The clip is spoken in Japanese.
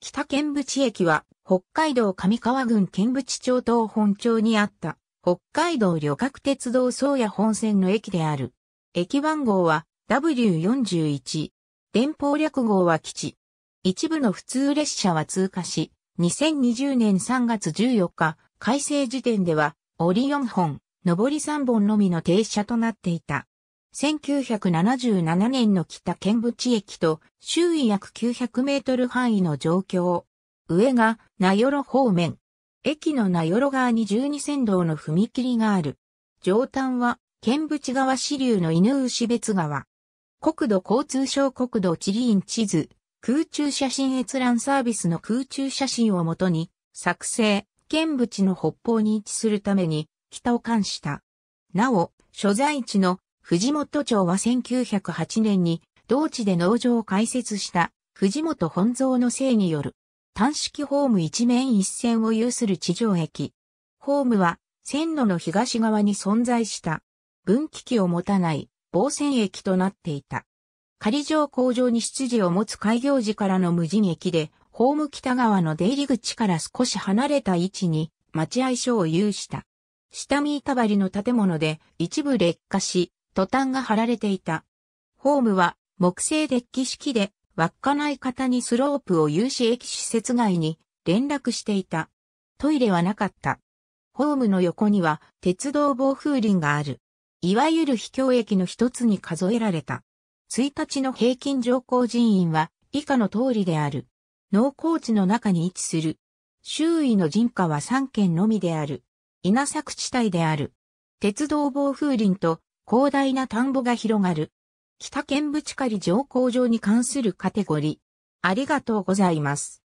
北剣淵駅は、北海道上川郡剣淵町東本町にあった、北海道旅客鉄道宗谷本線の駅である。駅番号は W41。電報略号は基地。一部の普通列車は通過し、2020年3月14日、改正時点では、オリ4本、上り3本のみの停車となっていた。1977年の北剣淵駅と周囲約900メートル範囲の状況。上が、名寄方面。駅の名寄側に12線道の踏切がある。上端は、剣淵川支流の犬牛別川。国土交通省国土地理院地図、空中写真閲覧サービスの空中写真をもとに、作成、剣淵の北方に位置するために、北を冠した。なお、所在地の藤本町は1908年に同地で農場を開設した藤本本蔵の姓による単式ホーム一面一線を有する地上駅。ホームは線路の東側に存在した分岐器を持たない防線駅となっていた。仮上工場に出自を持つ開業時からの無人駅で、ホーム北側の出入り口から少し離れた位置に待合所を有した。下見板張りの建物で一部劣化し、トタンが貼られていた。ホームは木製デッキ式で稚内型にスロープを有志駅施設外に連絡していた。トイレはなかった。ホームの横には鉄道防風林がある。いわゆる秘境駅の一つに数えられた。1日の平均乗降人員は以下の通りである。農耕地の中に位置する。周囲の人家は3軒のみである。稲作地帯である。鉄道防風林と広大な田んぼが広がる。北見淵狩り乗降場に関するカテゴリー。ありがとうございます。